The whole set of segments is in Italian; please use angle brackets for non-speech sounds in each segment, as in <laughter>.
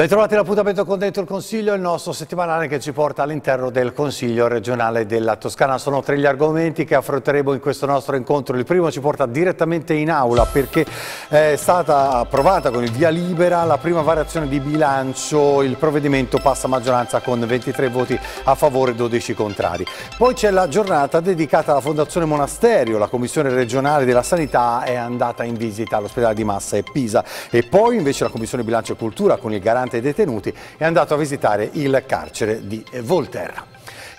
Bentrovati all'appuntamento con Dentro il Consiglio, il nostro settimanale che ci porta all'interno del Consiglio regionale della Toscana. Sono tre gli argomenti che affronteremo in questo nostro incontro. Il primo ci porta direttamente in aula perché eh, è stata approvata con il via libera la prima variazione di bilancio. Il provvedimento passa a maggioranza con 23 voti a favore e 12 contrari. Poi c'è la giornata dedicata alla Fondazione Monasterio. La Commissione regionale della Sanità è andata in visita all'ospedale di Massa e Pisa. E poi invece la Commissione Bilancio e Cultura con il garante importante detenuti, è andato a visitare il carcere di Volterra.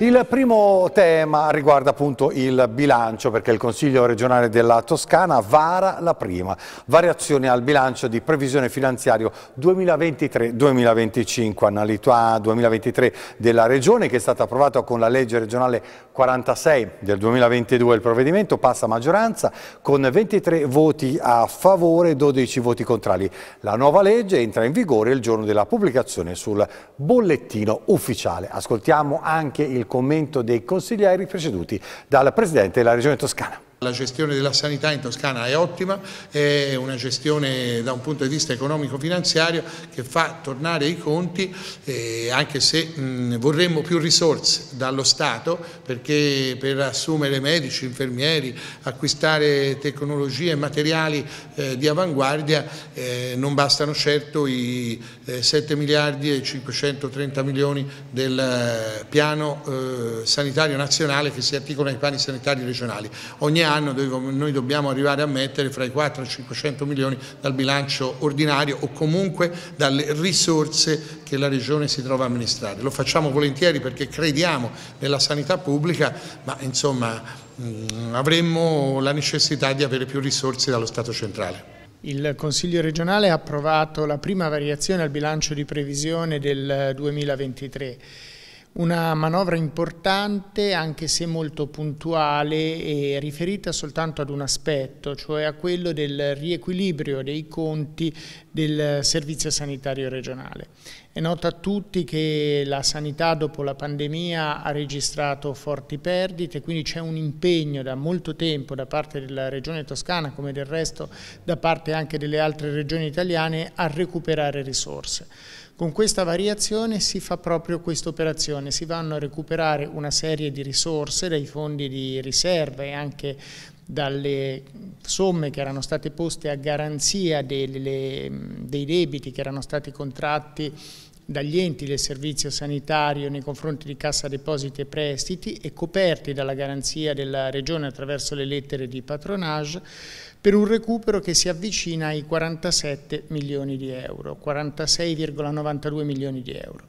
Il primo tema riguarda appunto il bilancio perché il Consiglio regionale della Toscana vara la prima variazione al bilancio di previsione finanziario 2023-2025, annualità 2023 della Regione che è stata approvata con la legge regionale 46 del 2022. Il provvedimento passa a maggioranza con 23 voti a favore e 12 voti contrari. La nuova legge entra in vigore il giorno della pubblicazione sul bollettino ufficiale. Ascoltiamo anche il commento dei consiglieri preceduti dal Presidente della Regione Toscana. La gestione della sanità in Toscana è ottima, è una gestione da un punto di vista economico-finanziario che fa tornare i conti eh, anche se vorremmo più risorse dallo Stato perché per assumere medici, infermieri, acquistare tecnologie e materiali eh, di avanguardia eh, non bastano certo i 7 miliardi e 530 milioni del piano sanitario nazionale che si articola ai piani sanitari regionali. Ogni anno noi dobbiamo arrivare a mettere fra i 4 e i 500 milioni dal bilancio ordinario o comunque dalle risorse che la Regione si trova a amministrare. Lo facciamo volentieri perché crediamo nella sanità pubblica, ma insomma mm, avremmo la necessità di avere più risorse dallo Stato centrale. Il Consiglio regionale ha approvato la prima variazione al bilancio di previsione del 2023 una manovra importante anche se molto puntuale e riferita soltanto ad un aspetto, cioè a quello del riequilibrio dei conti del Servizio Sanitario Regionale. È noto a tutti che la sanità dopo la pandemia ha registrato forti perdite, quindi c'è un impegno da molto tempo da parte della Regione Toscana, come del resto da parte anche delle altre regioni italiane, a recuperare risorse. Con questa variazione si fa proprio questa operazione, si vanno a recuperare una serie di risorse dai fondi di riserva e anche dalle somme che erano state poste a garanzia delle, dei debiti che erano stati contratti dagli enti del servizio sanitario nei confronti di Cassa Depositi e Prestiti e coperti dalla garanzia della Regione attraverso le lettere di patronage per un recupero che si avvicina ai 47 milioni di euro, 46,92 milioni di euro.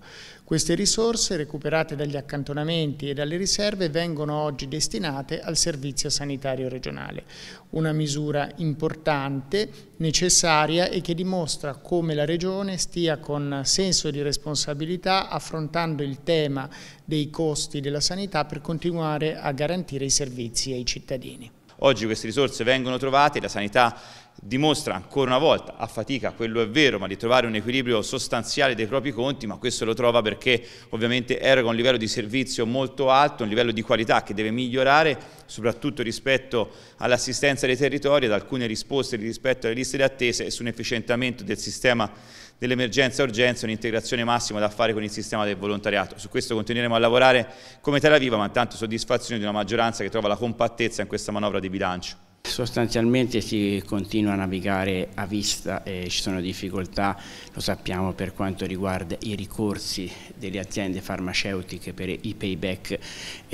Queste risorse recuperate dagli accantonamenti e dalle riserve vengono oggi destinate al servizio sanitario regionale, una misura importante, necessaria e che dimostra come la Regione stia con senso di responsabilità affrontando il tema dei costi della sanità per continuare a garantire i servizi ai cittadini. Oggi queste risorse vengono trovate, la sanità dimostra ancora una volta a fatica, quello è vero, ma di trovare un equilibrio sostanziale dei propri conti, ma questo lo trova perché ovviamente eroga un livello di servizio molto alto, un livello di qualità che deve migliorare, soprattutto rispetto all'assistenza dei territori, ad alcune risposte rispetto alle liste di attesa e su un efficientamento del sistema dell'emergenza-urgenza, e un'integrazione massima da fare con il sistema del volontariato. Su questo continueremo a lavorare come Tel Aviv, ma intanto soddisfazione di una maggioranza che trova la compattezza in questa manovra di bilancio. Sostanzialmente si continua a navigare a vista e ci sono difficoltà, lo sappiamo per quanto riguarda i ricorsi delle aziende farmaceutiche per i payback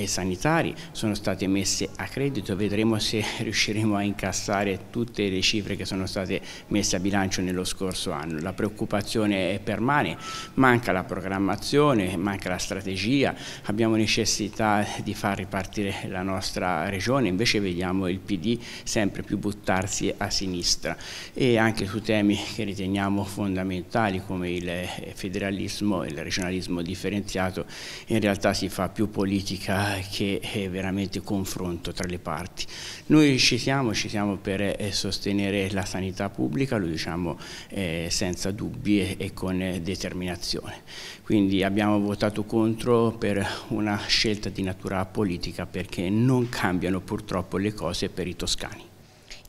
sanitari, sono state messe a credito, vedremo se <laughs> riusciremo a incassare tutte le cifre che sono state messe a bilancio nello scorso anno. La preoccupazione permane, manca la programmazione, manca la strategia, abbiamo necessità di far ripartire la nostra regione, invece vediamo il PD sempre più buttarsi a sinistra e anche su temi che riteniamo fondamentali come il federalismo e il regionalismo differenziato in realtà si fa più politica che eh, veramente confronto tra le parti. Noi ci siamo, ci siamo per eh, sostenere la sanità pubblica, lo diciamo eh, senza dubbi e con determinazione. Quindi abbiamo votato contro per una scelta di natura politica perché non cambiano purtroppo le cose per i toscani.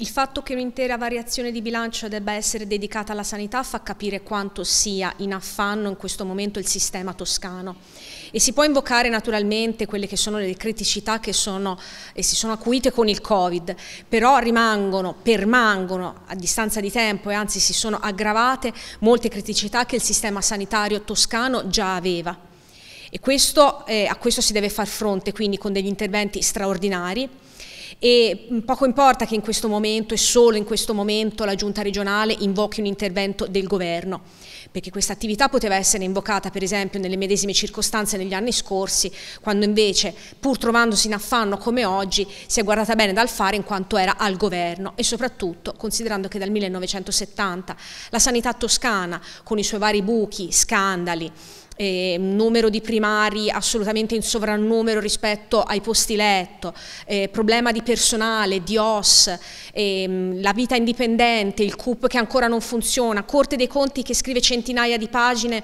Il fatto che un'intera variazione di bilancio debba essere dedicata alla sanità fa capire quanto sia in affanno in questo momento il sistema toscano e si può invocare naturalmente quelle che sono le criticità che sono, e si sono acuite con il Covid, però rimangono, permangono a distanza di tempo e anzi si sono aggravate molte criticità che il sistema sanitario toscano già aveva e questo, eh, a questo si deve far fronte quindi con degli interventi straordinari e mm, poco importa che in questo momento e solo in questo momento la giunta regionale invochi un intervento del governo perché questa attività poteva essere invocata per esempio nelle medesime circostanze negli anni scorsi, quando invece pur trovandosi in affanno come oggi si è guardata bene dal fare in quanto era al governo e soprattutto considerando che dal 1970 la sanità toscana con i suoi vari buchi, scandali, eh, numero di primari assolutamente in sovrannumero rispetto ai posti letto, eh, problema di personale, di OS, ehm, la vita indipendente, il CUP che ancora non funziona, Corte dei Conti che scrive centinaia di pagine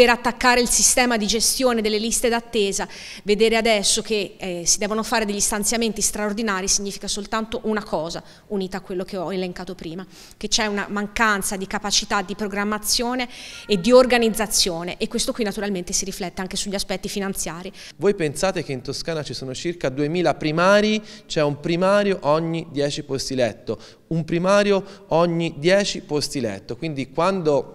per attaccare il sistema di gestione delle liste d'attesa, vedere adesso che eh, si devono fare degli stanziamenti straordinari significa soltanto una cosa, unita a quello che ho elencato prima, che c'è una mancanza di capacità di programmazione e di organizzazione e questo qui naturalmente si riflette anche sugli aspetti finanziari. Voi pensate che in Toscana ci sono circa 2000 primari, c'è cioè un primario ogni 10 posti letto, un primario ogni 10 posti letto, quindi quando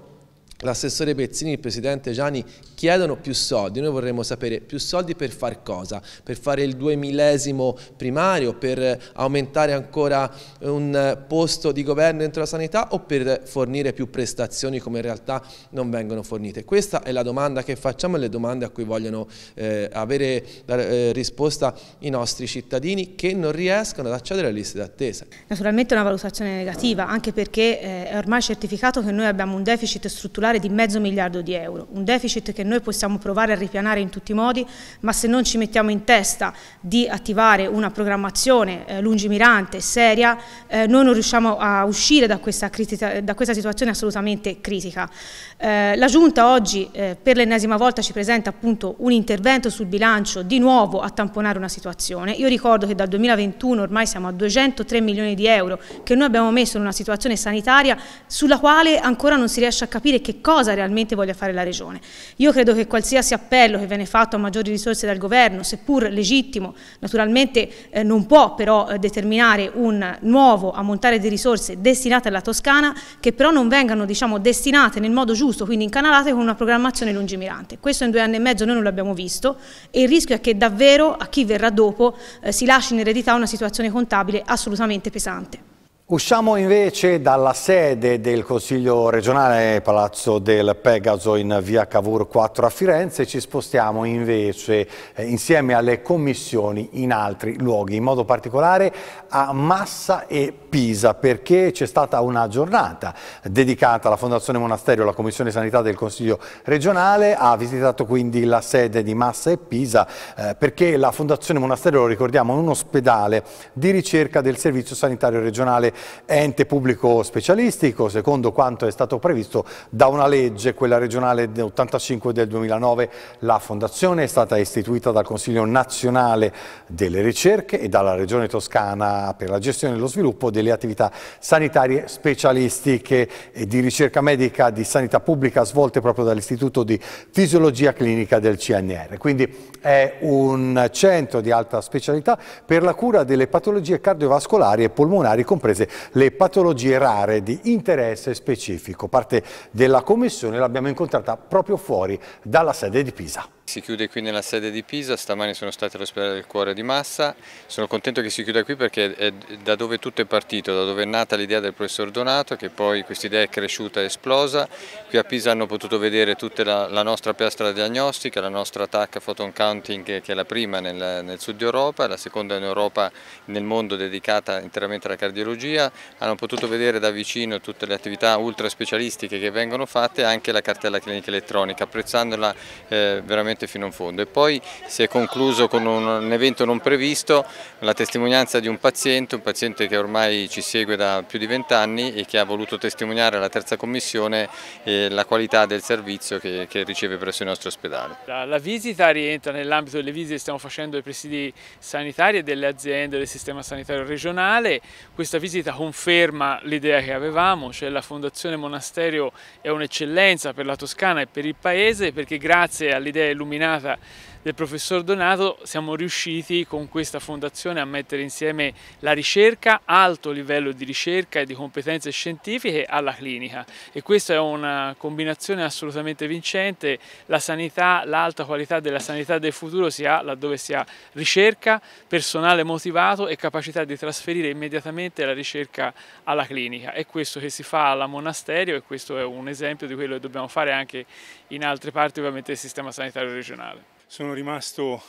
L'assessore Pezzini, il presidente Gianni chiedono più soldi, noi vorremmo sapere più soldi per far cosa? Per fare il duemillesimo primario, per aumentare ancora un posto di governo dentro la sanità o per fornire più prestazioni come in realtà non vengono fornite? Questa è la domanda che facciamo e le domande a cui vogliono eh, avere eh, risposta i nostri cittadini che non riescono ad accedere alle liste d'attesa. Naturalmente è una valutazione negativa, anche perché eh, è ormai certificato che noi abbiamo un deficit strutturale di mezzo miliardo di euro, un deficit che noi possiamo provare a ripianare in tutti i modi, ma se non ci mettiamo in testa di attivare una programmazione eh, lungimirante, seria, eh, noi non riusciamo a uscire da questa, critica, da questa situazione assolutamente critica. Eh, la Giunta oggi eh, per l'ennesima volta ci presenta appunto un intervento sul bilancio di nuovo a tamponare una situazione. Io ricordo che dal 2021 ormai siamo a 203 milioni di euro che noi abbiamo messo in una situazione sanitaria sulla quale ancora non si riesce a capire che cosa realmente voglia fare la Regione. Io credo che qualsiasi appello che viene fatto a maggiori risorse dal governo, seppur legittimo, naturalmente eh, non può però eh, determinare un nuovo ammontare di risorse destinate alla Toscana che però non vengano diciamo, destinate nel modo giusto, quindi incanalate con una programmazione lungimirante. Questo in due anni e mezzo noi non l'abbiamo visto e il rischio è che davvero a chi verrà dopo eh, si lasci in eredità una situazione contabile assolutamente pesante. Usciamo invece dalla sede del Consiglio regionale Palazzo del Pegaso in via Cavour 4 a Firenze e ci spostiamo invece eh, insieme alle commissioni in altri luoghi, in modo particolare a Massa e Pisa perché c'è stata una giornata dedicata alla Fondazione Monasterio, e alla Commissione Sanità del Consiglio regionale, ha visitato quindi la sede di Massa e Pisa eh, perché la Fondazione Monasterio, lo ricordiamo, è un ospedale di ricerca del Servizio Sanitario Regionale ente pubblico specialistico, secondo quanto è stato previsto da una legge, quella regionale 85 del 2009. La fondazione è stata istituita dal Consiglio nazionale delle ricerche e dalla Regione Toscana per la gestione e lo sviluppo delle attività sanitarie specialistiche e di ricerca medica di sanità pubblica svolte proprio dall'Istituto di Fisiologia Clinica del CNR. Quindi è un centro di alta specialità per la cura delle patologie cardiovascolari e polmonari comprese imprese, le patologie rare di interesse specifico. Parte della commissione l'abbiamo incontrata proprio fuori dalla sede di Pisa si chiude qui nella sede di Pisa, stamani sono stati all'ospedale del cuore di Massa, sono contento che si chiuda qui perché è da dove tutto è partito, da dove è nata l'idea del professor Donato che poi questa idea è cresciuta e esplosa, qui a Pisa hanno potuto vedere tutta la, la, nostra piastra diagnostica, la nostra TAC Photon Counting che, che è la prima nel, nel, sud Europa, la seconda in Europa nel mondo dedicata interamente alla cardiologia, hanno potuto vedere da vicino tutte le attività ultra specialistiche che vengono fatte e anche la cartella clinica elettronica, apprezzandola eh, veramente lotte fino in fondo e poi si è concluso con un, evento non previsto, la testimonianza di un paziente, un paziente che ormai ci segue da più di vent'anni e che ha voluto testimoniare alla terza commissione eh, la qualità del servizio che, che riceve presso il nostro ospedale. La, la visita rientra nell'ambito delle visite che stiamo facendo ai presidi sanitari e delle aziende del sistema sanitario regionale, questa visita conferma l'idea che avevamo, cioè la Fondazione Monasterio è un'eccellenza per la Toscana e per il Paese perché grazie all'idea illuminata determinada del professor Donato siamo riusciti con questa fondazione a mettere insieme la ricerca, alto livello di ricerca e di competenze scientifiche alla clinica e questa è una combinazione assolutamente vincente, la sanità, l'alta qualità della sanità del futuro si ha laddove si ha ricerca, personale motivato e capacità di trasferire immediatamente la ricerca alla clinica. È questo che si fa alla Monasterio e questo è un esempio di quello che dobbiamo fare anche in altre parti ovviamente del sistema sanitario regionale sono rimasto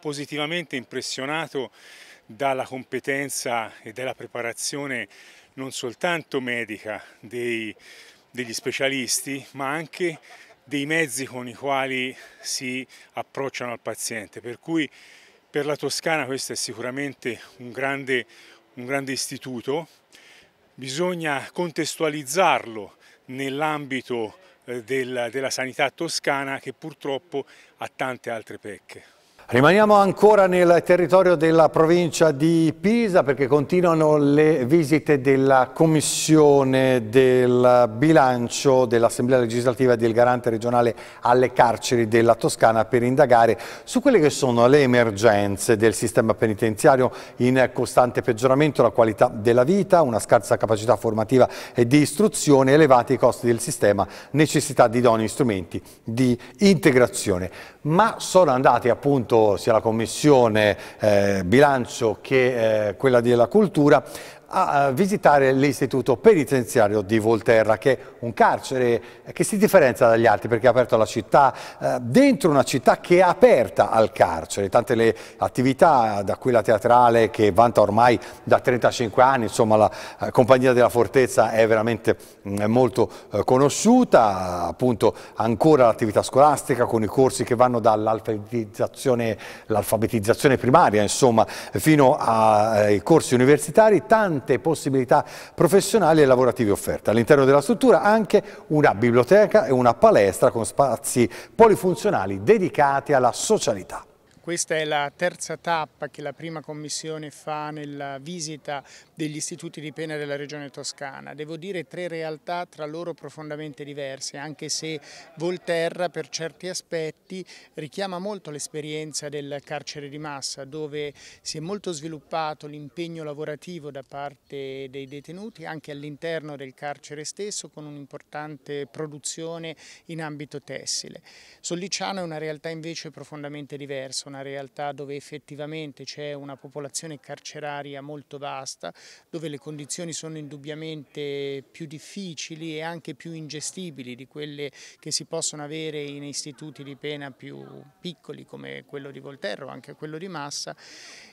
positivamente impressionato dalla competenza e dalla preparazione non soltanto medica dei, degli specialisti, ma anche dei mezzi con i quali si approcciano al paziente. Per cui per la Toscana questo è sicuramente un grande, un grande istituto. Bisogna contestualizzarlo nell'ambito della, della sanità toscana che purtroppo ha tante altre pecche. Rimaniamo ancora nel territorio della provincia di Pisa perché continuano le visite della Commissione del bilancio dell'Assemblea legislativa e del Garante regionale alle carceri della Toscana per indagare su quelle che sono le emergenze del sistema penitenziario in costante peggioramento, la qualità della vita, una scarsa capacità formativa e di istruzione, elevati costi del sistema, necessità di idonei strumenti di integrazione. Ma sono andati appunto sia la Commissione eh, Bilancio che eh, quella della Cultura a visitare l'istituto penitenziario di Volterra, che è un carcere che si differenzia dagli altri perché è aperto alla città, eh, dentro una città che è aperta al carcere. Tante le attività, da quella teatrale che vanta ormai da 35 anni, insomma la eh, Compagnia della Fortezza è veramente mm, molto eh, conosciuta, appunto ancora l'attività scolastica con i corsi che vanno dall'alfabetizzazione primaria, insomma, fino ai corsi universitari, tante tante possibilità professionali e lavorative offerte. All'interno della struttura anche una biblioteca e una palestra con spazi polifunzionali dedicati alla socialità. Questa è la terza tappa che la prima commissione fa nella visita degli istituti di pena della regione toscana. Devo dire tre realtà tra loro profondamente diverse, anche se Volterra per certi aspetti richiama molto l'esperienza del carcere di massa, dove si è molto sviluppato l'impegno lavorativo da parte dei detenuti, anche all'interno del carcere stesso, con un'importante produzione in ambito tessile. Solliciano è una realtà invece profondamente diversa una realtà dove effettivamente c'è una popolazione carceraria molto vasta, dove le condizioni sono indubbiamente più difficili e anche più ingestibili di quelle che si possono avere in istituti di pena più piccoli come quello di Volterra o anche quello di Massa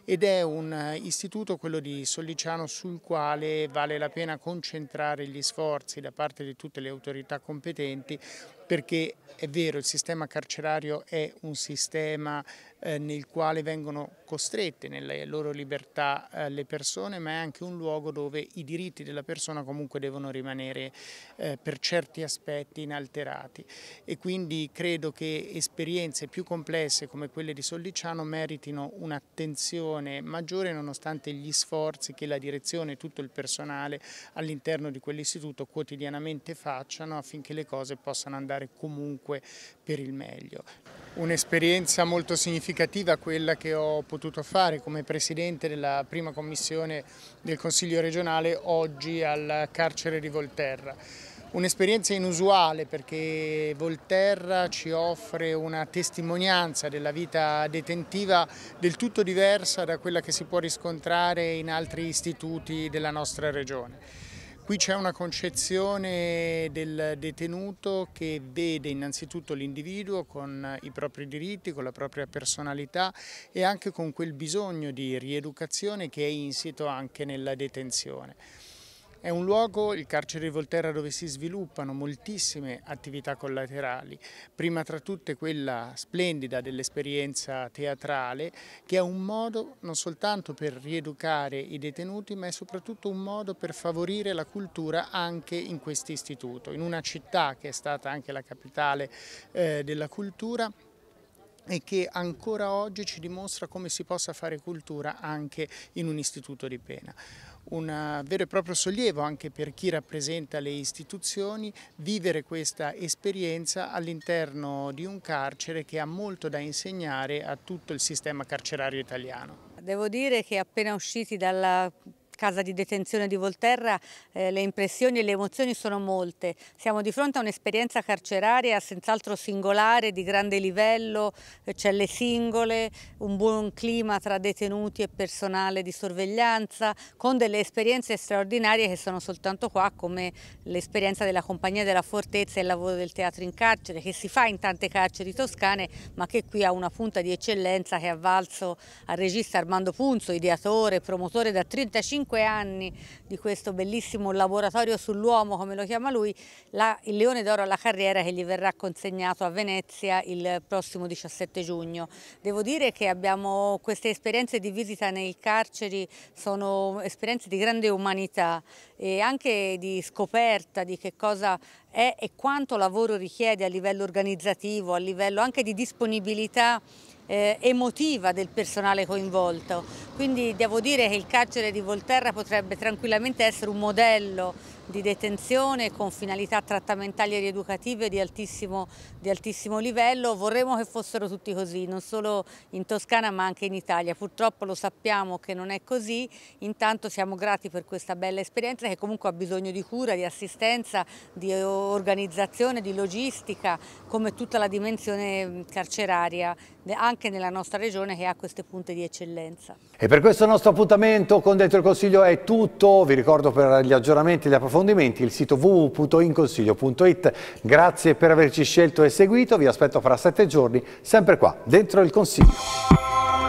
ed è un eh, istituto, quello di Sollicciano, sul quale vale la pena concentrare gli sforzi da parte di tutte le autorità competenti perché è vero il sistema carcerario è un sistema eh, nel quale vengono costrette nelle loro libertà eh, le persone, ma è anche un luogo dove i diritti della persona comunque devono rimanere eh, per certi aspetti inalterati e quindi credo che esperienze più complesse come quelle di Solliciano meritino un'attenzione maggiore nonostante gli sforzi che la direzione e tutto il personale all'interno di quell'istituto quotidianamente facciano affinché le cose possano andare comunque per il meglio. Un'esperienza molto significativa quella che ho potuto potuto fare come Presidente della prima commissione del Consiglio regionale oggi al carcere di Volterra. Un'esperienza inusuale perché Volterra ci offre una testimonianza della vita detentiva del tutto diversa da quella che si può riscontrare in altri istituti della nostra regione. Qui c'è una concezione del detenuto che vede innanzitutto l'individuo con i propri diritti, con la propria personalità e anche con quel bisogno di rieducazione che è insito anche nella detenzione. È un luogo, il carcere di Volterra, dove si sviluppano moltissime attività collaterali, prima tra tutte quella splendida dell'esperienza teatrale, che è un modo non soltanto per rieducare i detenuti, ma è soprattutto un modo per favorire la cultura anche in questo istituto, in una città che è stata anche la capitale eh, della cultura e che ancora oggi ci dimostra come si possa fare cultura anche in un istituto di pena un eh, vero e proprio sollievo anche per chi rappresenta le istituzioni vivere questa esperienza all'interno di un carcere che ha molto da insegnare a tutto il sistema carcerario italiano. Devo dire che appena usciti dalla casa di detenzione di Volterra eh, le impressioni e le emozioni sono molte. Siamo di fronte a un'esperienza carceraria senz'altro singolare, di grande livello, eh, celle singole, un buon clima tra detenuti e personale di sorveglianza, con delle esperienze straordinarie che sono soltanto qua, come l'esperienza della Compagnia della Fortezza e il lavoro del teatro in carcere, che si fa in tante carceri toscane, ma che qui ha una punta di eccellenza che ha valso al regista Armando Punzo, ideatore, promotore da 35 25 anni di questo bellissimo laboratorio sull'uomo, come lo chiama lui, la, il Leone d'Oro alla carriera che gli verrà consegnato a Venezia il prossimo 17 giugno. Devo dire che abbiamo queste esperienze di visita nei carceri, sono esperienze di grande umanità e anche di scoperta di che cosa è e quanto lavoro richiede a livello organizzativo, a livello anche di disponibilità eh, emotiva del personale coinvolto. Quindi devo dire che il carcere di Volterra potrebbe tranquillamente essere un modello di detenzione con finalità trattamentali e rieducative di altissimo, di altissimo livello. Vorremmo che fossero tutti così, non solo in Toscana ma anche in Italia. Purtroppo lo sappiamo che non è così, intanto siamo grati per questa bella esperienza che comunque ha bisogno di cura, di assistenza, di organizzazione, di logistica, come tutta la dimensione carceraria, anche anche nella nostra regione che ha queste punte di eccellenza. E per questo nostro appuntamento con Dentro il Consiglio è tutto. Vi ricordo per gli aggiornamenti e gli approfondimenti il sito www.inconsiglio.it. Grazie per averci scelto e seguito. Vi aspetto fra sette giorni sempre qua, Dentro il Consiglio.